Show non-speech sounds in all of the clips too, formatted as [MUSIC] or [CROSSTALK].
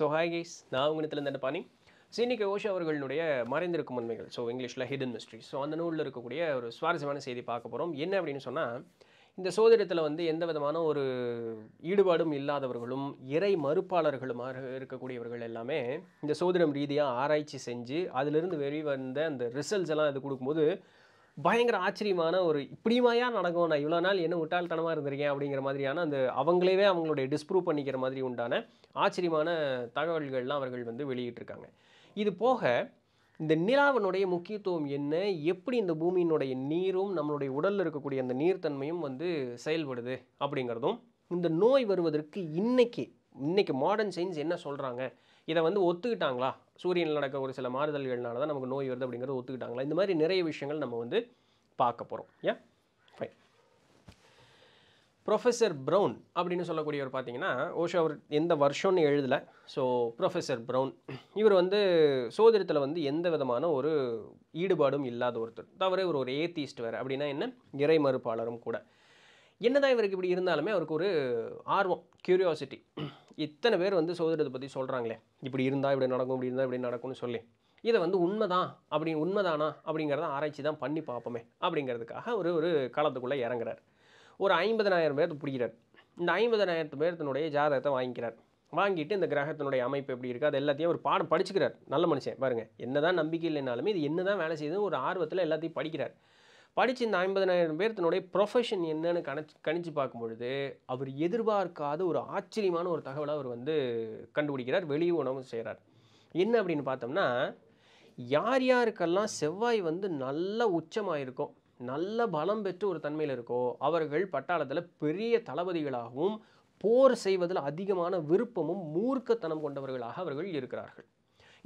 so hi guys நான் உங்கள்கிட்ட பாணி சீனிக்க இன்றைக்கி அவர்களுடைய மறைந்திருக்கும் உண்மைகள் ஸோ இங்கிலீஷில் ஹிடன் மிஸ்ட்ரி ஸோ அந்த நூலில் இருக்கக்கூடிய ஒரு சுவாரஸ்யமான செய்தி பார்க்க போகிறோம் என்ன அப்படின்னு சொன்னால் இந்த சோதனத்தில் வந்து எந்த விதமான ஒரு ஈடுபாடும் இல்லாதவர்களும் இறை மறுப்பாளர்களுமாக இருக்கக்கூடியவர்கள் எல்லாமே இந்த சோதரம் ரீதியாக ஆராய்ச்சி செஞ்சு அதிலிருந்து வெளிவந்த அந்த ரிசல்ட்ஸ் எல்லாம் இது கொடுக்கும்போது பயங்கர ஆச்சரியமான ஒரு இப்படியுமாயா நடக்கும் நான் இவ்வளோ நாள் என்ன விட்டாள்தனமாக இருந்திருக்கேன் அப்படிங்கிற மாதிரியான அந்த அவங்களேவே அவங்களுடைய டிஸ்ப்ரூவ் பண்ணிக்கிற மாதிரி உண்டான ஆச்சரியமான தகவல்கள்லாம் அவர்கள் வந்து வெளியிட்டிருக்காங்க இது போக இந்த நிலாவினுடைய முக்கியத்துவம் என்ன எப்படி இந்த பூமியினுடைய நீரும் நம்மளுடைய உடலில் இருக்கக்கூடிய அந்த நீர்த்தன்மையும் வந்து செயல்படுது அப்படிங்கிறதும் இந்த நோய் வருவதற்கு இன்றைக்கி இன்றைக்கி மாடர்ன் சயின்ஸ் என்ன சொல்கிறாங்க இதை வந்து ஒத்துக்கிட்டாங்களா சூரியனில் நடக்க ஒரு சில மாறுதல்கள்னால தான் நமக்கு நோய் வருது அப்படிங்கிறத ஒத்துக்கிட்டாங்களா இந்த மாதிரி நிறைய விஷயங்கள் நம்ம வந்து பார்க்க போகிறோம் ஏன் ஃபைன் ப்ரொஃபஸர் ப்ரௌன் அப்படின்னு சொல்லக்கூடியவர் பார்த்தீங்கன்னா ஓஷோ அவர் எந்த வருஷம்னு எழுதலை ஸோ ப்ரொஃபஸர் ப்ரௌன் இவர் வந்து சோதரத்தில் வந்து எந்த விதமான ஒரு ஈடுபாடும் இல்லாத ஒருத்தர் தவிர இவர் ஒரு ஏத்தீஸ்ட் வேறு அப்படின்னா என்ன இறை மறுப்பாளரும் கூட என்னதான் இவருக்கு இப்படி இருந்தாலுமே அவருக்கு ஒரு ஆர்வம் கியூரியாசிட்டி இத்தனை பேர் வந்து சோதனத்தை பற்றி சொல்கிறாங்களே இப்படி இருந்தால் இப்படி நடக்கும் இப்படி இருந்தால் இப்படி நடக்கும்னு சொல்லி இதை வந்து உண்மைதான் அப்படி உண்மைதானா அப்படிங்கிறத ஆராய்ச்சி தான் பண்ணி பார்ப்போமே அப்படிங்கிறதுக்காக ஒரு ஒரு காலத்துக்குள்ளே இறங்குறார் ஒரு ஐம்பதனாயிரம் பேர்த்து பிடிக்கிறார் இந்த ஐம்பதனாயிரத்து பேர்த்தினுடைய ஜாதகத்தை வாங்கிக்கிறார் வாங்கிட்டு இந்த கிரகத்தினுடைய அமைப்பு எப்படி இருக்குது அது எல்லாத்தையும் ஒரு பாடம் படிச்சுக்கிறார் நல்ல மனுஷன் பாருங்கள் என்ன தான் நம்பிக்கை இல்லைனாலுமே இது என்ன தான் வேலை செய்யுதுன்னு ஒரு ஆர்வத்தில் எல்லாத்தையும் படிக்கிறார் படித்து இந்த ஐம்பதனாயிரம் பேர் தன்னுடைய ப்ரொஃபஷன் என்னன்னு கணிச்சு கணிச்சு பார்க்கும்பொழுது அவர் எதிர்பார்க்காத ஒரு ஆச்சரியமான ஒரு தகவலை அவர் வந்து கண்டுபிடிக்கிறார் வெளியே உணவு செய்கிறார் என்ன அப்படின்னு பார்த்தோம்னா யார் யாருக்கெல்லாம் செவ்வாய் வந்து நல்ல உச்சமாக இருக்கும் நல்ல பலம் பெற்று ஒரு தன்மையில் இருக்கோ அவர்கள் பட்டாளத்தில் பெரிய தளபதிகளாகவும் போர் செய்வதில் அதிகமான விருப்பமும் மூர்க்கத்தனம் கொண்டவர்களாக அவர்கள் இருக்கிறார்கள்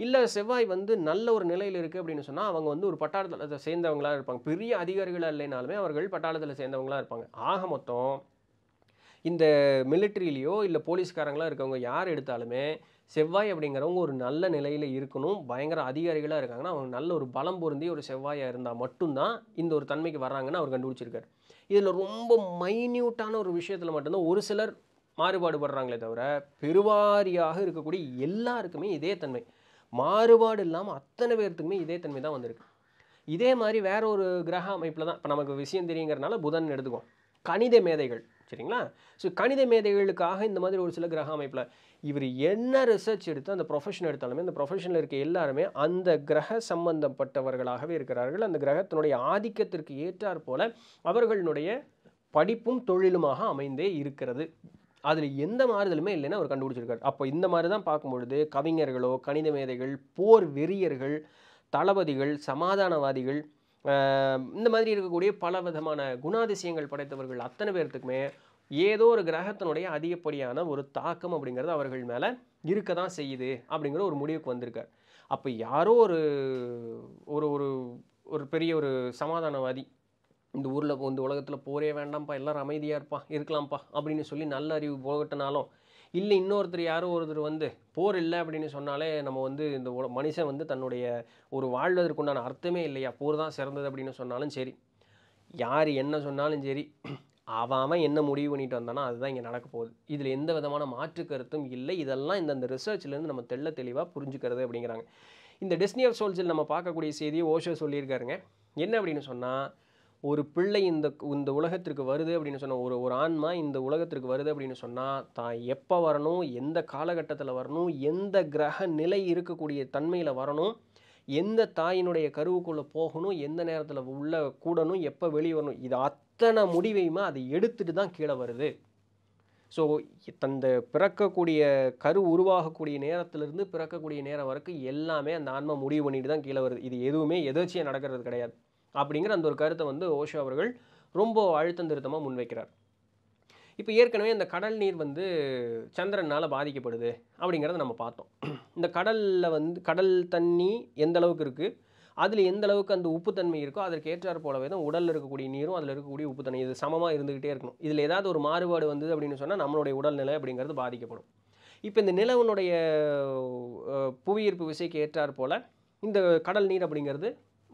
இல்லை செவ்வாய் வந்து நல்ல ஒரு நிலையில் இருக்குது அப்படின்னு சொன்னால் அவங்க வந்து ஒரு பட்டாளத்தில் சேர்ந்தவங்களாக இருப்பாங்க பெரிய அதிகாரிகளாக இல்லைனாலுமே அவர்கள் பட்டாளத்தில் சேர்ந்தவங்களாக இருப்பாங்க ஆக மொத்தம் இந்த மிலிட்ரிலேயோ இல்லை போலீஸ்காரங்களாக இருக்கவங்க யார் எடுத்தாலுமே செவ்வாய் அப்படிங்கிறவங்க ஒரு நல்ல நிலையில் இருக்கணும் பயங்கர அதிகாரிகளாக இருக்காங்கன்னா அவங்க நல்ல ஒரு பலம் பொருந்தி ஒரு செவ்வாயாக இருந்தால் மட்டும்தான் இந்த ஒரு தன்மைக்கு வர்றாங்கன்னு அவர் கண்டுபிடிச்சிருக்காரு இதில் ரொம்ப மைன்யூட்டான ஒரு விஷயத்தில் மட்டும்தான் ஒரு சிலர் மாறுபாடு படுறாங்களே தவிர பெருவாரியாக இருக்கக்கூடிய எல்லாருக்குமே இதே தன்மை மாறுபாடு இல்லாமல் அத்தனை பேர்த்துக்குமே இதே தன்மை தான் வந்திருக்கு இதே மாதிரி வேற ஒரு கிரக அமைப்பில் தான் இப்போ நமக்கு விஷயம் தெரியுங்கிறனால புதன் எடுத்துக்கோம் கணித மேதைகள் சரிங்களா ஸோ கணித மேதைகளுக்காக இந்த மாதிரி ஒரு சில கிரக அமைப்பில் இவர் என்ன ரிசர்ச் எடுத்து அந்த ப்ரொஃபஷன் எடுத்தாலுமே அந்த ப்ரொஃபஷனில் இருக்க எல்லாருமே அந்த கிரக சம்பந்தப்பட்டவர்களாகவே இருக்கிறார்கள் அந்த கிரகத்தினுடைய ஆதிக்கத்திற்கு ஏற்றாற் போல அவர்களுடைய படிப்பும் தொழிலுமாக அமைந்தே இருக்கிறது அதில் எந்த மாறுதலுமே இல்லைன்னு அவர் கண்டுபிடிச்சிருக்கார் அப்போ இந்த மாதிரி தான் பார்க்கும்பொழுது கவிஞர்களோ கணித மேதைகள் போர் வெறியர்கள் தளபதிகள் சமாதானவாதிகள் இந்த மாதிரி இருக்கக்கூடிய பல விதமான குணாதிசயங்கள் படைத்தவர்கள் அத்தனை பேர்த்துக்குமே ஏதோ ஒரு கிரகத்தினுடைய அதிகப்படியான ஒரு தாக்கம் அப்படிங்கிறது அவர்கள் மேலே இருக்க தான் செய்யுது அப்படிங்கிற ஒரு முடிவுக்கு வந்திருக்கார் அப்போ யாரோ ஒரு ஒரு ஒரு ஒரு பெரிய ஒரு சமாதானவாதி இந்த ஊரில் இந்த உலகத்தில் போரே வேண்டாம்ப்பா எல்லோரும் அமைதியாக இருப்பான் இருக்கலாம்ப்பா அப்படின்னு சொல்லி நல்ல அறிவு போகட்டினாலும் இல்லை இன்னொருத்தர் யாரோ ஒருத்தர் வந்து போர் இல்லை அப்படின்னு சொன்னாலே நம்ம வந்து இந்த மனுஷன் வந்து தன்னுடைய ஒரு வாழ்வதற்குண்டான அர்த்தமே இல்லையா போர் தான் சிறந்தது அப்படின்னு சொன்னாலும் சரி யார் என்ன சொன்னாலும் சரி அவன் என்ன முடிவு பண்ணிட்டு வந்தானா அதுதான் இங்கே நடக்க போகுது இதில் எந்த விதமான மாற்று கருத்தும் இல்லை இதெல்லாம் இந்தந்த ரிசர்ச்லேருந்து நம்ம தெள்ள தெளிவாக புரிஞ்சுக்கிறது அப்படிங்கிறாங்க இந்த டெஸ்னி ஆஃப் சோல்ஸில் நம்ம பார்க்கக்கூடிய செய்தியை ஓஷோ சொல்லியிருக்காருங்க என்ன அப்படின்னு சொன்னால் ஒரு பிள்ளை இந்த இந்த உலகத்திற்கு வருது அப்படின்னு சொன்ன ஒரு ஒரு ஆன்மா இந்த உலகத்திற்கு வருது அப்படின்னு சொன்னால் தான் எப்போ வரணும் எந்த காலகட்டத்தில் வரணும் எந்த கிரக நிலை இருக்கக்கூடிய தன்மையில் வரணும் எந்த தாயினுடைய கருவுக்குள்ளே போகணும் எந்த நேரத்தில் உள்ள கூடணும் எப்போ வெளியே வரணும் இது அத்தனை முடிவையுமே அதை எடுத்துகிட்டு தான் கீழே வருது ஸோ தந்த பிறக்கக்கூடிய கரு உருவாகக்கூடிய நேரத்திலிருந்து பிறக்கக்கூடிய நேரம் வரைக்கும் எல்லாமே அந்த ஆன்மா முடிவு பண்ணிட்டு தான் கீழே வருது இது எதுவுமே எதர்ச்சியாக நடக்கிறது கிடையாது அப்படிங்கிற அந்த ஒரு கருத்தை வந்து ஓஷோ அவர்கள் ரொம்ப அழுத்தம் திருத்தமாக முன்வைக்கிறார் இப்போ ஏற்கனவே இந்த கடல் நீர் வந்து சந்திரனால் பாதிக்கப்படுது அப்படிங்கிறத நம்ம பார்த்தோம் இந்த கடலில் வந்து கடல் தண்ணி எந்த அளவுக்கு இருக்குது அதில் எந்த அளவுக்கு அந்த உப்புத்தன்மை இருக்கோ அதற்கு ஏற்றாறு போலவே தான் உடலில் இருக்கக்கூடிய நீரும் அதில் இருக்கக்கூடிய உப்புத்தன்மை இது சமமாக இருந்துக்கிட்டே இருக்கணும் இதில் ஏதாவது ஒரு மாறுபாடு வந்தது அப்படின்னு சொன்னால் நம்மளுடைய உடல்நிலை அப்படிங்கிறது பாதிக்கப்படும் இப்போ இந்த நிலவனுடைய புவியீர்ப்பு விசைக்கு ஏற்றாறு போல் இந்த கடல் நீர் அப்படிங்கிறது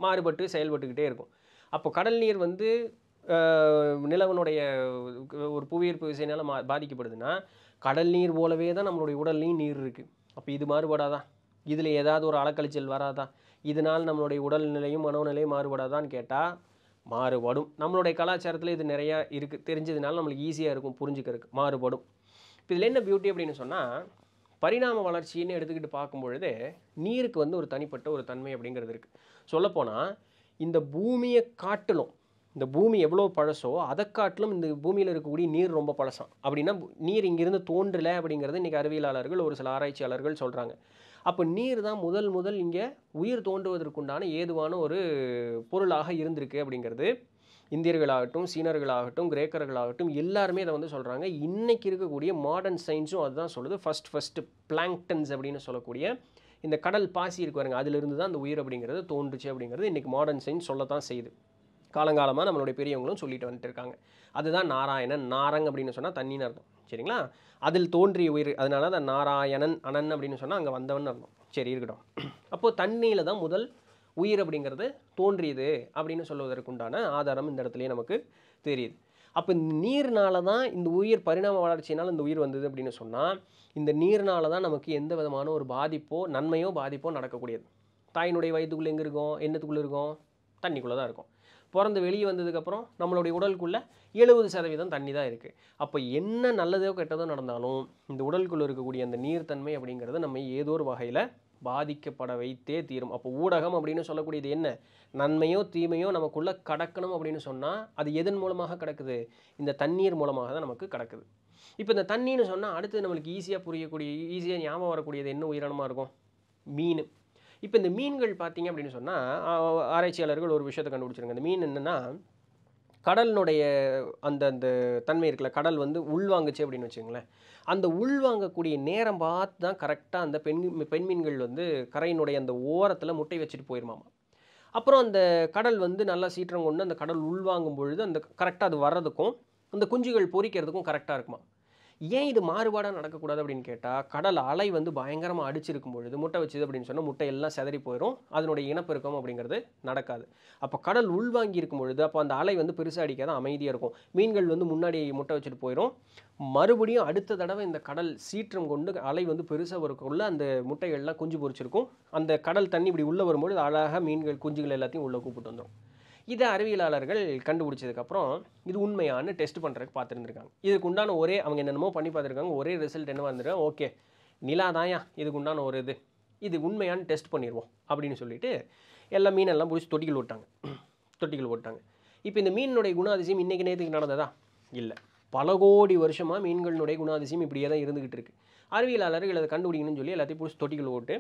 மாறுபட்டு செயல்பட்டுக்கிட்டே இருக்கும் அப்போ கடல் நீர் வந்து நிலவனுடைய ஒரு புவியீர்ப்பு விசையினால் மா பாதிக்கப்படுதுன்னா கடல் நீர் போலவே தான் நம்மளுடைய உடல்லையும் நீர் இருக்குது அப்போ இது மாறுபடாதா இதில் ஏதாவது ஒரு அலக்கழிச்சல் வராதா இதனால் நம்மளுடைய உடல்நிலையும் மனோநிலையும் மாறுபடாதான்னு கேட்டால் மாறுபடும் நம்மளுடைய கலாச்சாரத்தில் இது நிறையா இருக்குது தெரிஞ்சதுனால நம்மளுக்கு ஈஸியாக இருக்கும் புரிஞ்சுக்கிறதுக்கு மாறுபடும் இப்போ இதில் என்ன பியூட்டி அப்படின்னு சொன்னால் பரிணாம வளர்ச்சின்னு எடுத்துக்கிட்டு பார்க்கும்பொழுது நீருக்கு வந்து ஒரு தனிப்பட்ட ஒரு தன்மை அப்படிங்கிறது இருக்குது சொல்லப்போனால் இந்த பூமியை காட்டிலும் இந்த பூமி எவ்வளோ பழசோ அதை காட்டிலும் இந்த பூமியில் இருக்கக்கூடிய நீர் ரொம்ப பழசம் அப்படின்னா நீர் இங்கிருந்து தோன்றலை அப்படிங்கிறது இன்றைக்கி அறிவியலாளர்கள் ஒரு சில ஆராய்ச்சியாளர்கள் சொல்கிறாங்க அப்போ நீர் தான் முதல் முதல் இங்கே உயிர் தோன்றுவதற்குண்டான ஏதுவான ஒரு பொருளாக இருந்திருக்கு அப்படிங்கிறது இந்தியர்களாகட்டும் சீனர்களாகட்டும் கிரேக்கர்களாகட்டும் எல்லாருமே இதை வந்து சொல்கிறாங்க இன்றைக்கி இருக்கக்கூடிய மாடர்ன் சயின்ஸும் அதுதான் சொல்லுது ஃபஸ்ட் ஃபஸ்ட்டு பிளாங்டன்ஸ் அப்படின்னு சொல்லக்கூடிய இந்த கடல் பாசி இருக்கு வரங்க அதிலிருந்து தான் அந்த உயிர் அப்படிங்கிறது தோன்றுச்சு அப்படிங்கிறது இன்றைக்கி மாடர்ன் சயின்ஸ் சொல்லத்தான் செய்யுது காலங்காலமாக நம்மளுடைய பெரியவங்களும் சொல்லிட்டு வந்துட்டு இருக்காங்க அதுதான் நாராயணன் நாரங் அப்படின்னு சொன்னால் தண்ணின்னு அர்த்தம் சரிங்களா அதில் தோன்றிய உயிர் அதனால தான் நாராயணன் அனன் அப்படின்னு சொன்னால் அங்கே வந்தவன் அர்த்தம் சரி இருக்கட்டும் அப்போது தண்ணியில் தான் முதல் உயிர் அப்படிங்கிறது தோன்றியது அப்படின்னு சொல்வதற்குண்டான ஆதாரம் இந்த இடத்துலையே நமக்கு தெரியுது அப்போ இந்த நீர்னால தான் இந்த உயிர் பரிணாம வளர்ச்சினால் இந்த உயிர் வந்தது அப்படின்னு சொன்னால் இந்த நீர்னால தான் நமக்கு எந்த விதமான ஒரு பாதிப்போ நன்மையோ பாதிப்போ நடக்கக்கூடியது தாயினுடைய வயதுக்குள்ளே எங்கே இருக்கும் என்னத்துக்குள்ளே இருக்கும் தண்ணிக்குள்ளே தான் இருக்கும் பிறந்து வெளியே வந்ததுக்கப்புறம் நம்மளுடைய உடலுக்குள்ளே எழுபது சதவீதம் தண்ணி தான் இருக்குது அப்போ என்ன நல்லதோ கெட்டதோ நடந்தாலும் இந்த உடலுக்குள்ளே இருக்கக்கூடிய அந்த நீர்த்தன்மை அப்படிங்கிறது நம்ம ஏதோ ஒரு வகையில் பாதிக்கப்பட வைத்தே தீரும் அப்போ ஊடகம் அப்படின்னு சொல்லக்கூடியது என்ன நன்மையோ தீமையோ நமக்குள்ளே கடக்கணும் அப்படின்னு சொன்னால் அது எதன் மூலமாக கிடக்குது இந்த தண்ணீர் மூலமாக தான் நமக்கு கிடக்குது இப்போ இந்த தண்ணின்னு சொன்னால் அடுத்து நம்மளுக்கு ஈஸியாக புரியக்கூடிய ஈஸியாக ஞாபகம் வரக்கூடியது என்ன உயிரினமாக இருக்கும் மீன் இப்போ இந்த மீன்கள் பார்த்தீங்க அப்படின்னு சொன்னால் ஆராய்ச்சியாளர்கள் ஒரு விஷயத்தை கண்டுபிடிச்சிருங்க இந்த மீன் என்னென்னா கடலினுடைய அந்த அந்த தன்மை இருக்குல்ல கடல் வந்து உள்வாங்குச்சு அப்படின்னு வச்சுங்களேன் அந்த உள்வாங்கக்கூடிய நேரம் பார்த்து தான் கரெக்டாக அந்த பெண் பெண்மீன்கள் வந்து கரையினுடைய அந்த ஓரத்தில் முட்டை வச்சுட்டு போயிருமாமா அப்புறம் அந்த கடல் வந்து நல்லா சீற்றம் கொண்டு அந்த கடல் உள்வாங்கும் பொழுது அந்த கரெக்டாக அது வர்றதுக்கும் அந்த குஞ்சுகள் பொறிக்கிறதுக்கும் கரெக்டாக இருக்குமா ஏன் இது மாறுபாடாக நடக்கக்கூடாது அப்படின்னு கேட்டால் கடல் அலை வந்து பயங்கரமாக அடிச்சிருக்கும் பொழுது முட்டை வச்சுது அப்படின்னு சொன்னால் முட்டை எல்லாம் செதறி போயிடும் அதனுடைய இனப்பெருக்கம் அப்படிங்கிறது நடக்காது அப்போ கடல் உள்வாங்கி இருக்கும் பொழுது அப்போ அந்த அலை வந்து பெருசாக அடிக்காத அமைதியாக இருக்கும் மீன்கள் வந்து முன்னாடி முட்டை வச்சுட்டு போயிடும் மறுபடியும் அடுத்த தடவை இந்த கடல் சீற்றம் கொண்டு அலை வந்து பெருசாக வரக்குள்ள அந்த முட்டைகள்லாம் குஞ்சு பொறிச்சிருக்கும் அந்த கடல் தண்ணி இப்படி உள்ளே வரும்பொழுது அழகாக மீன்கள் குஞ்சுகள் எல்லாத்தையும் உள்ளே கூப்பிட்டு வந்துடும் இதை அறிவியலாளர்கள் கண்டுபிடிச்சதுக்கப்புறம் இது உண்மையானு டெஸ்ட் பண்ணுறதுக்கு பார்த்துருந்துருக்காங்க இதுக்கு உண்டான ஒரே அவங்க என்னென்னமோ பண்ணி பார்த்துருக்காங்க ஒரே ரிசல்ட் என்ன வந்துருக்கு ஓகே நிலா இதுக்கு உண்டான ஒரு இது இது உண்மையான டெஸ்ட் பண்ணிடுவோம் அப்படின்னு சொல்லிட்டு எல்லா மீனெல்லாம் பிடிச்சி தொட்டிகள் ஓட்டாங்க தொட்டிகள் ஓட்டாங்க இப்போ இந்த மீனுடைய குணாதிசயம் இன்றைக்கி நேற்றுக்கு நடந்ததா இல்லை பல கோடி வருஷமாக மீன்களினுடைய குணாதிசயம் இப்படியே தான் இருந்துக்கிட்டு இருக்குது அறிவியலாளர்கள் அதை கண்டுபிடிக்கணும்னு சொல்லி எல்லாத்தையும் பிடிச்சி தொட்டிகள் ஓட்டு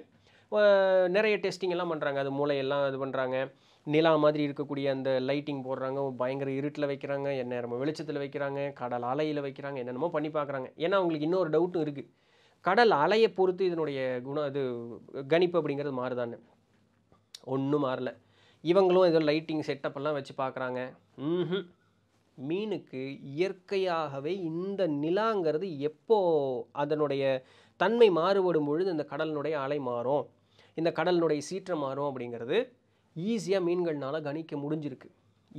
நிறைய டெஸ்டிங் எல்லாம் பண்ணுறாங்க அது மூளையெல்லாம் இது பண்ணுறாங்க நிலா மாதிரி இருக்கக்கூடிய அந்த லைட்டிங் போடுறாங்க பயங்கர இருட்டில் வைக்கிறாங்க என்ன வெளிச்சத்தில் வைக்கிறாங்க கடல் அலையில் வைக்கிறாங்க என்னென்னமோ பண்ணி பார்க்குறாங்க ஏன்னா அவங்களுக்கு இன்னொரு டவுட்டும் இருக்குது கடல் அலையை பொறுத்து இதனுடைய குணம் இது கணிப்பு அப்படிங்கிறது மாறுதான்னு ஒன்றும் மாறல இவங்களும் ஏதோ லைட்டிங் செட்டப்பெல்லாம் வச்சு பார்க்குறாங்க ம் மீனுக்கு இயற்கையாகவே இந்த நிலாங்கிறது எப்போ அதனுடைய தன்மை மாறுபடும் பொழுது இந்த கடலினுடைய அலை மாறும் இந்த கடலினுடைய சீற்றம் மாறும் அப்படிங்கிறது ஈஸியாக மீன்கள்னால் கணிக்க முடிஞ்சிருக்கு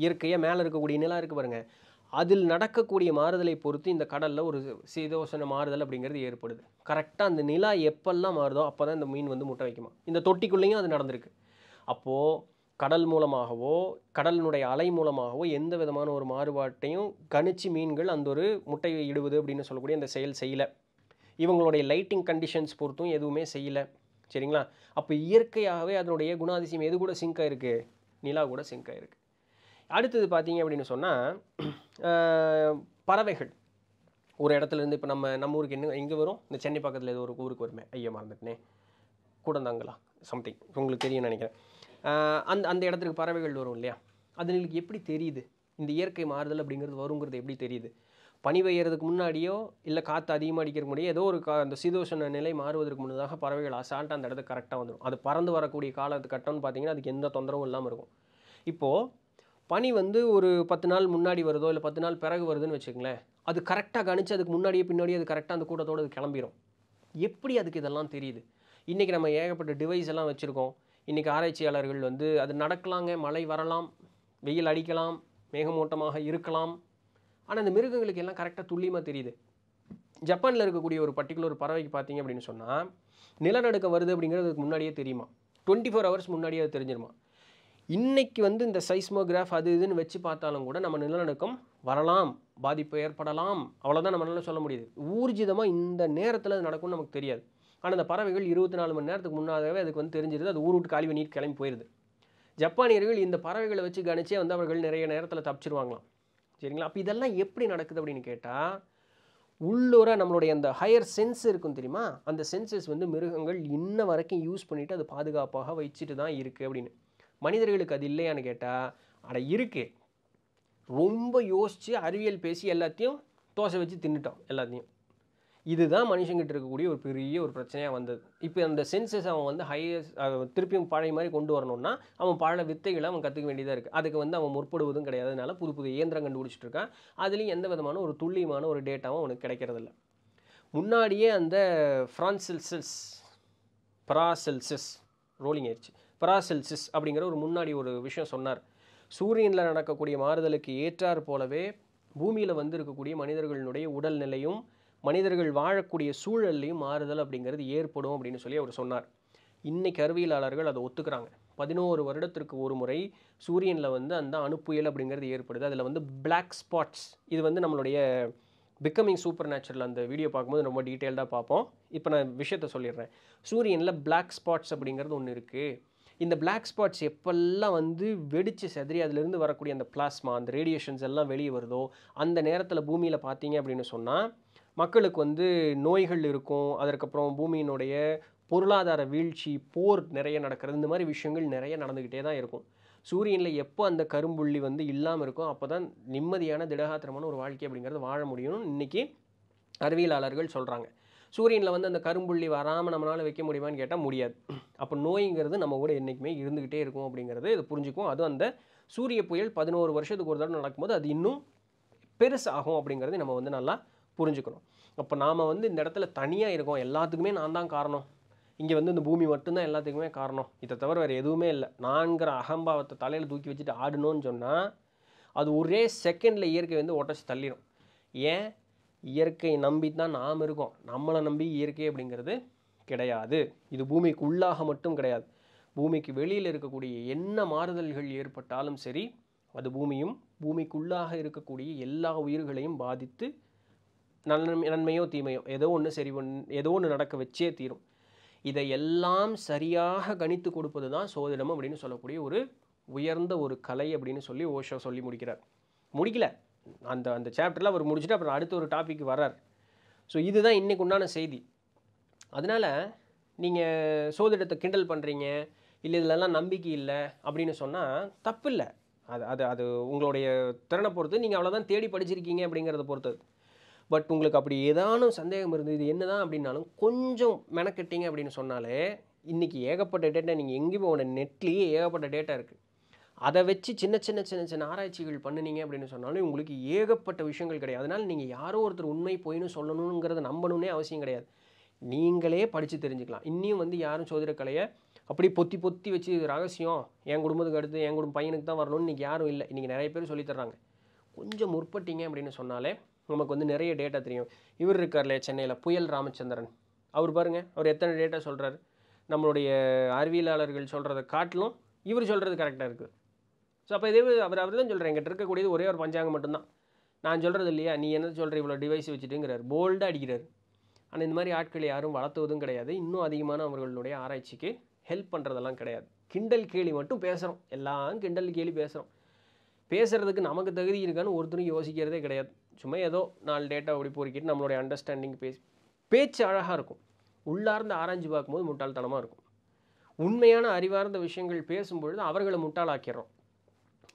இயற்கையாக மேலே இருக்கக்கூடிய நிலம் இருக்குது பாருங்கள் அதில் நடக்கக்கூடிய மாறுதலை பொறுத்து இந்த கடலில் ஒரு சீதோஷண மாறுதல் அப்படிங்கிறது ஏற்படுது கரெக்டாக அந்த நிலா எப்பெல்லாம் மாறுதோ அப்போ தான் இந்த மீன் வந்து முட்டை வைக்குமா இந்த தொட்டிக்குள்ளேயும் அது நடந்திருக்கு அப்போது கடல் மூலமாகவோ கடலினுடைய அலை மூலமாகவோ எந்த விதமான ஒரு மாறுபாட்டையும் கணிச்சு மீன்கள் அந்த ஒரு முட்டையை இடுவது அப்படின்னு சொல்லக்கூடிய அந்த செயல் செய்யலை இவங்களுடைய லைட்டிங் கண்டிஷன்ஸ் பொறுத்தும் எதுவுமே செய்யலை சரிங்களா அப்போ இயற்கையாகவே அதனுடைய குணாதிசயம் எது கூட சிங்க் ஆகிருக்கு நிலா கூட சிங்க் ஆகிருக்கு அடுத்தது பார்த்தீங்க அப்படின்னு சொன்னால் [CLEARS THROAT] பறவைகள் ஒரு இடத்துலேருந்து இப்போ நம்ம நம்ம ஊருக்கு என்ன எங்கே வரும் இந்த சென்னை பக்கத்தில் ஏதோ ஒரு ஊருக்கு வருமே ஐயா மறந்துட்டேனே கூடந்தாங்களா சம்திங் உங்களுக்கு தெரியும் நினைக்கிறேன் அந்த அந்த இடத்துக்கு பறவைகள் வரும் இல்லையா அதுங்களுக்கு எப்படி தெரியுது இந்த இயற்கை மாறுதல் அப்படிங்கிறது வருங்கிறது எப்படி தெரியுது பனி பெய்யறதுக்கு முன்னாடியோ இல்லை காற்று அதிகமாக அடிக்கிற முன்னாடியோ ஏதோ ஒரு கா அந்த சீதோஷண நிலை மாறுவதற்கு முன்னதாக பறவைகள் அசால்ட்டாக அந்த இடத்துக்கு கரெக்டாக வந்துடும் அது பறந்து வரக்கூடிய காலத்து கட்டம்னு பார்த்தீங்கன்னா அதுக்கு எந்த தொந்தரவும் இல்லாமல் இருக்கும் இப்போது பனி வந்து ஒரு பத்து நாள் முன்னாடி வருதோ இல்லை பத்து நாள் பிறகு வருதுன்னு வச்சுக்கங்களேன் அது கரெக்டாக கணிச்சு அதுக்கு முன்னாடியே பின்னாடியே அது கரெக்டாக அந்த கூட்டத்தோடு அது கிளம்பிடும் எப்படி அதுக்கு இதெல்லாம் தெரியுது இன்றைக்கி நம்ம ஏகப்பட்ட டிவைஸ் எல்லாம் வச்சுருக்கோம் இன்றைக்கி ஆராய்ச்சியாளர்கள் வந்து அது நடக்கலாங்க மழை வரலாம் வெயில் அடிக்கலாம் மேகமூட்டமாக இருக்கலாம் ஆனால் அந்த மிருகங்களுக்கு எல்லாம் கரெக்டாக துல்லியமாக தெரியுது ஜப்பானில் இருக்கக்கூடிய ஒரு பர்டிகுலர் பறவைக்கு பார்த்தீங்க அப்படின்னு சொன்னால் நிலநடுக்கம் வருது அப்படிங்கிறது அதுக்கு முன்னாடியே தெரியுமா டுவெண்ட்டி ஃபோர் ஹவர்ஸ் முன்னாடியே அது தெரிஞ்சிருமா இன்றைக்கி வந்து இந்த சைஸ்மோகிராஃப் அது இதுன்னு வச்சு பார்த்தாலும் கூட நம்ம நிலநடுக்கம் வரலாம் பாதிப்பு ஏற்படலாம் அவ்வளோதான் நம்மளால சொல்ல முடியுது ஊர்ஜிதமாக இந்த நேரத்தில் அது நடக்கும்னு நமக்கு தெரியாது ஆனால் அந்த பறவைகள் இருபத்தி நாலு மணி நேரத்துக்கு முன்னாகவே அதுக்கு வந்து தெரிஞ்சிருது அது ஊர் விட்டு காலி பண்ணிட்டு கிளம்பி போயிடுது ஜப்பானியர்கள் இந்த பறவைகளை வச்சு கணிச்சே வந்து அவர்கள் நிறைய நேரத்தில் தப்பிச்சிருவாங்களாம் சரிங்களா அப்போ இதெல்லாம் எப்படி நடக்குது அப்படின்னு கேட்டால் உள்ளூர நம்மளுடைய அந்த ஹையர் சென்ஸ் இருக்கும் தெரியுமா அந்த சென்சஸ் வந்து மிருகங்கள் இன்ன வரைக்கும் யூஸ் பண்ணிவிட்டு அது பாதுகாப்பாக வச்சுட்டு தான் இருக்குது அப்படின்னு மனிதர்களுக்கு அது இல்லையான்னு கேட்டால் அட இருக்குது ரொம்ப யோசித்து அறிவியல் பேசி எல்லாத்தையும் தோசை வச்சு தின்னுட்டோம் எல்லாத்தையும் இதுதான் மனுஷங்கிட்ட இருக்கக்கூடிய ஒரு பெரிய ஒரு பிரச்சனையாக வந்தது இப்போ அந்த சென்சஸ் அவன் வந்து ஹையஸ்ட் திருப்பியும் பழைய மாதிரி கொண்டு வரணும்னா அவன் பழைய வித்தைகளை அவன் கற்றுக்க வேண்டியதாக இருக்குது அதுக்கு வந்து அவன் முற்படுவதும் கிடையாதுனால புது புது இயந்திரம் கண்டுபிடிச்சிட்டு இருக்கான் அதுலேயும் எந்த விதமான ஒரு துல்லியமான ஒரு டேட்டாவும் அவனுக்கு கிடைக்கிறதில்ல முன்னாடியே அந்த ஃப்ரான்சில்சஸ் பராசெல்சஸ் ரோலிங் ஆயிடுச்சு பராசெல்சிஸ் அப்படிங்கிற ஒரு முன்னாடி ஒரு விஷயம் சொன்னார் சூரியனில் நடக்கக்கூடிய மாறுதலுக்கு ஏற்றார் போலவே பூமியில் வந்து இருக்கக்கூடிய மனிதர்களினுடைய உடல்நிலையும் மனிதர்கள் வாழக்கூடிய சூழல்லையும் மாறுதல் அப்படிங்கிறது ஏற்படும் அப்படின்னு சொல்லி அவர் சொன்னார் இன்றைக்கி அறிவியலாளர்கள் அதை ஒத்துக்கிறாங்க பதினோரு வருடத்திற்கு ஒரு முறை சூரியனில் வந்து அந்த அணுப்புயல் அப்படிங்கிறது ஏற்படுது அதில் வந்து பிளாக் ஸ்பாட்ஸ் இது வந்து நம்மளுடைய பிகமிங் சூப்பர் நேச்சுரல் அந்த வீடியோ பார்க்கும்போது ரொம்ப டீட்டெயில்டாக பார்ப்போம் இப்போ நான் விஷயத்த சொல்லிடுறேன் சூரியனில் பிளாக் ஸ்பாட்ஸ் அப்படிங்கிறது ஒன்று இருக்குது இந்த பிளாக் ஸ்பாட்ஸ் எப்பெல்லாம் வந்து வெடித்து செதறி அதிலிருந்து வரக்கூடிய அந்த பிளாஸ்மா அந்த ரேடியேஷன்ஸ் எல்லாம் வெளியே வருதோ அந்த நேரத்தில் பூமியில் பார்த்தீங்க அப்படின்னு சொன்னால் மக்களுக்கு வந்து நோய்கள் இருக்கும் அதற்கப்புறம் பூமியினுடைய பொருளாதார வீழ்ச்சி போர் நிறைய நடக்கிறது இந்த மாதிரி விஷயங்கள் நிறைய நடந்துக்கிட்டே தான் இருக்கும் சூரியனில் எப்போ அந்த கரும்புள்ளி வந்து இல்லாமல் இருக்கோ அப்போ தான் நிம்மதியான திடகாத்திரமான ஒரு வாழ்க்கை அப்படிங்கிறது வாழ முடியும்னு இன்றைக்கி அறிவியலாளர்கள் சொல்கிறாங்க சூரியனில் வந்து அந்த கரும்புள்ளி வராமல் நம்மளால் வைக்க முடியுமான்னு கேட்டால் முடியாது அப்போ நோய்ங்கிறது நம்ம கூட என்றைக்குமே இருந்துக்கிட்டே இருக்கும் அப்படிங்கிறது இது புரிஞ்சுக்கும் அதுவும் அந்த சூரிய புயல் பதினோரு வருஷத்துக்கு ஒரு தடவை நடக்கும்போது அது இன்னும் பெருசாகும் அப்படிங்கிறது நம்ம வந்து நல்லா புரிஞ்சுக்கணும் அப்போ நாம் வந்து இந்த இடத்துல தனியாக இருக்கோம் எல்லாத்துக்குமே நான் தான் காரணம் இங்கே வந்து இந்த பூமி மட்டும்தான் எல்லாத்துக்குமே காரணம் இதை தவிர வேறு எதுவுமே இல்லை நான்கிற அகம்பாவத்தை தலையில் தூக்கி வச்சுட்டு ஆடணும்னு சொன்னால் அது ஒரே செகண்டில் இயற்கை வந்து ஒட்டச்சு தள்ளிடும் ஏன் இயற்கை நம்பி தான் நாம் இருக்கோம் நம்மளை நம்பி இயற்கை அப்படிங்கிறது கிடையாது இது பூமிக்கு உள்ளாக மட்டும் கிடையாது பூமிக்கு வெளியில் இருக்கக்கூடிய என்ன மாறுதல்கள் ஏற்பட்டாலும் சரி அது பூமியும் பூமிக்குள்ளாக இருக்கக்கூடிய எல்லா உயிர்களையும் பாதித்து நன்மை நன்மையோ தீமையோ ஏதோ ஒன்று சரி ஒன் ஏதோ ஒன்று நடக்க வச்சே தீரும் இதை எல்லாம் சரியாக கணித்து கொடுப்பது தான் சோதிடம் அப்படின்னு சொல்லக்கூடிய ஒரு உயர்ந்த ஒரு கலை அப்படின்னு சொல்லி ஓஷோ சொல்லி முடிக்கிறார் முடிக்கல அந்த அந்த சாப்டரில் அவர் முடிச்சுட்டு அப்புறம் அடுத்த ஒரு டாபிக் வர்றார் ஸோ இதுதான் இன்றைக்கு உண்டான செய்தி அதனால் நீங்கள் சோதிடத்தை கிண்டல் பண்ணுறீங்க இல்லை இதிலெல்லாம் நம்பிக்கை இல்லை அப்படின்னு சொன்னால் தப்பு இல்லை அது அது அது உங்களுடைய திறனை பொறுத்து நீங்கள் அவ்வளோதான் தேடி படிச்சிருக்கீங்க அப்படிங்கிறத பொறுத்தது பட் உங்களுக்கு அப்படி ஏதானும் சந்தேகம் இருந்தது என்ன தான் அப்படின்னாலும் கொஞ்சம் மெனக்கெட்டிங்க அப்படின்னு சொன்னாலே இன்றைக்கி ஏகப்பட்ட டேட்டா நீங்கள் எங்கேயுமே உங்களோட நெட்லேயே ஏகப்பட்ட டேட்டா இருக்குது அதை வச்சு சின்ன சின்ன சின்ன சின்ன ஆராய்ச்சிகள் பண்ணினீங்க அப்படின்னு சொன்னாலும் உங்களுக்கு ஏகப்பட்ட விஷயங்கள் கிடையாது அதனால் நீங்கள் யாரோ ஒருத்தர் உண்மை போயின்னு சொல்லணுங்கிறத நம்பணுன்னே அவசியம் கிடையாது நீங்களே படித்து தெரிஞ்சுக்கலாம் இன்னியும் வந்து யாரும் சோதிடக்கலையை அப்படி பொத்தி பொத்தி வச்சு ரகசியம் என் குடும்பத்துக்கு அடுத்து என் குடும்ப பையனுக்கு தான் வரணும்னு இன்றைக்கி யாரும் இல்லை இன்றைக்கி நிறைய பேர் சொல்லித்தர்றாங்க கொஞ்சம் முற்பட்டிங்க அப்படின்னு சொன்னாலே நமக்கு வந்து நிறைய டேட்டா தெரியும் இவர் இருக்கார்ல சென்னையில் புயல் ராமச்சந்திரன் அவர் பாருங்கள் அவர் எத்தனை டேட்டா சொல்கிறார் நம்மளுடைய அறிவியலாளர்கள் சொல்கிறத காட்டிலும் இவர் சொல்கிறது கரெக்டாக இருக்குது ஸோ அப்போ இதே அவர் அவர் தான் சொல்கிறேன் எங்கிட்ட இருக்கக்கூடியது ஒரே ஒரு பஞ்சாங்கம் மட்டும்தான் நான் சொல்கிறது இல்லையா நீ என்ன சொல்கிற இவ்வளோ டிவைஸ் வச்சுட்டுங்கிறார் போல்டாக அடிக்கிறார் ஆனால் இந்த மாதிரி ஆட்களை யாரும் வளர்த்துவதும் கிடையாது இன்னும் அதிகமான அவர்களுடைய ஆராய்ச்சிக்கு ஹெல்ப் பண்ணுறதெல்லாம் கிடையாது கிண்டல் கேலி மட்டும் பேசுகிறோம் எல்லாம் கிண்டல் கேலி பேசுகிறோம் பேசுகிறதுக்கு நமக்கு தகுதி இருக்கான்னு ஒருத்தரும் யோசிக்கிறதே கிடையாது சும்மா ஏதோ நாலு டேட்டா அப்படி பொறுக்கிட்டு நம்மளுடைய அண்டர்ஸ்டாண்டிங் பேசி பேச்சு அழகாக இருக்கும் உள்ளார்ந்து ஆராய்ஞ்சு பார்க்கும்போது முட்டாள்தனமாக இருக்கும் உண்மையான அறிவார்ந்த விஷயங்கள் பேசும்பொழுது அவர்களை முட்டாளாக்கிறோம்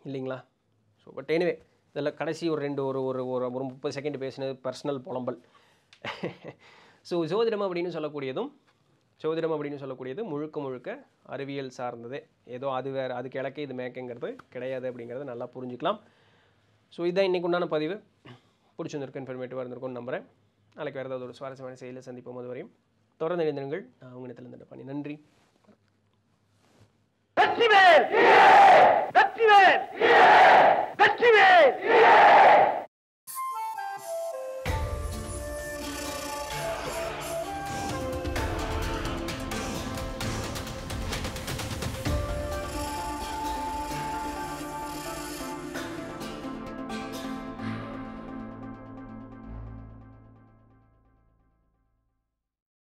இல்லைங்களா ஸோ பட் எனிவே இதில் கடைசி ஒரு ரெண்டு ஒரு ஒரு ஒரு ஒரு முப்பது செகண்ட் பேசினது பர்சனல் புலம்பல் ஸோ [LAUGHS] ஜோதிடம் அப்படின்னு சொல்லக்கூடியதும் ஜோதிடம் அப்படின்னு சொல்லக்கூடியது முழுக்க முழுக்க அறிவியல் சார்ந்தது ஏதோ அது வேறு அதுக்கு இலக்கே இது மேக்கேங்கிறது கிடையாது அப்படிங்கிறத நல்லா புரிஞ்சுக்கலாம் ஸோ இதுதான் இன்றைக்கு உண்டான பதிவு பிடிச்சிருந்திருக்கும் இன்ஃபர்மேட்டிவாக இருந்திருக்கும் நம்புகிறேன் நாளைக்கு வேறு ஏதாவது ஒரு சுவாரஸ்யமான செயலில் சந்திப்போம் அது வரையும் தொடர்ந்து எழுந்திருங்கள் நான் உங்கள் இடத்துல பண்ணி நன்றி வெற்றிவேல் வெற்றிவேல் வெற்றிவேல்